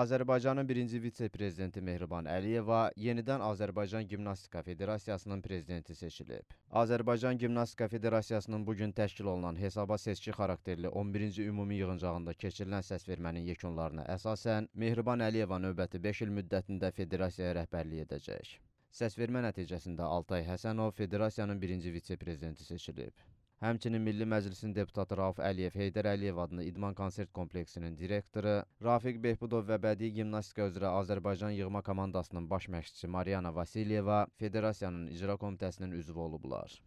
Azərbaycanın birinci vitse-prezidenti Mehriban Əliyeva yenidən Azərbaycan Gimnastika Federasiyasının prezidenti seçilib. Azərbaycan Gimnastika Federasiyasının bugün təşkil olunan hesaba seçki xarakterli 11-ci ümumi yığıncağında keçirilən səsvermənin yekunlarına əsasən Mehriban Əliyeva növbəti 5 il müddətində federasiyaya rəhbərlik edəcək. Səsvermə nəticəsində Altay Həsənov federasiyanın birinci vitse-prezidenti seçilib. Həmçinin Milli Məclisin deputatı Rauf Əliyev Heydər Əliyev adlı idman konsert kompleksinin direktoru, Rafiq Behbudov və bədii gimnastika üzrə Azərbaycan yığma komandasının baş məşqçisi Mariana Vasilyeva Federasiyanın icra komitəsinin üzvü olublar.